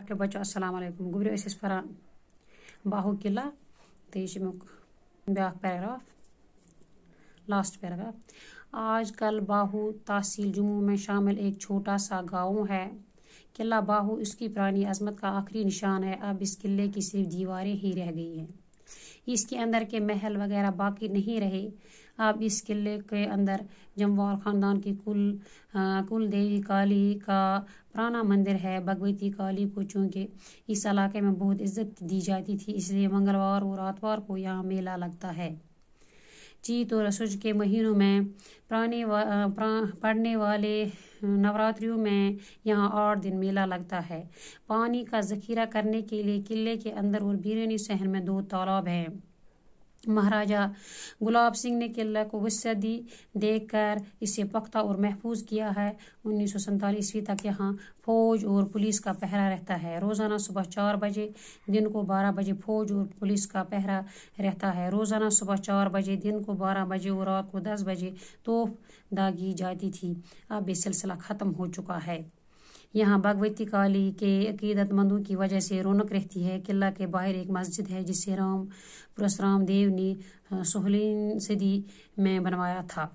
doctor بچو السلام علیکم أسۍ اچھا پھر باہو قلعہ یہِ یہ امیک بیٛاکھ پیراگراف لاسٹ پیراگراف آج کل باہو تحصیل جموں میں شامل ایک چھوٹا سا گاؤں ہے قلعہ باہو اس کی پرانی عظمت کا آخری نشان ہے اب اس قلعے کی صرف دیواریں ہی رہ گئی ہیں اس کے اندر کے محل وغیرہ باقی نہیں رہے اب اس قلعے کے اندر جموار خاندان کی کل کل دیوی کالی کا پرانا مندر ہے بھگوتی کالی کو چونکہ اس علاقے میں بہت عزت دی جاتی تھی اس لیے منگلوار اور آتوار کو یہاں میلہ لگتا ہے چیت اور اشوج کے مہینوں میں پرانے پڑنے والے نوراتریوں میں یہاں آٹھ دن میلہ لگتا ہے پانی کا ذخیرہ کرنے کے لیے قلعے کے اندر اور بیرونی شہر میں دو تالاب ہیں مہاراجہ گلاب سنگھ نے قلعہ کو دی دیکھ کر اسے پختہ اور محفوظ کیا ہے انیس سو عیسوی تک یہاں فوج اور پولیس کا پہرا رہتا ہے روزانہ صبح چار بجے دن کو بارہ بجے فوج اور پولیس کا پہرا رہتا ہے روزانہ صبح چار بجے دن کو بارہ بجے اور رات کو دس بجے توف داغی جاتی تھی اب یہ سلسلہ ختم ہو چکا ہے یہاں بھگوتی کالی کے عقیدت مندوں کی وجہ سے رونق رہتی ہے قلعہ کے باہر ایک مسجد ہے جسے رام پرس رام دیو نے سہلین صدی میں بنوایا تھا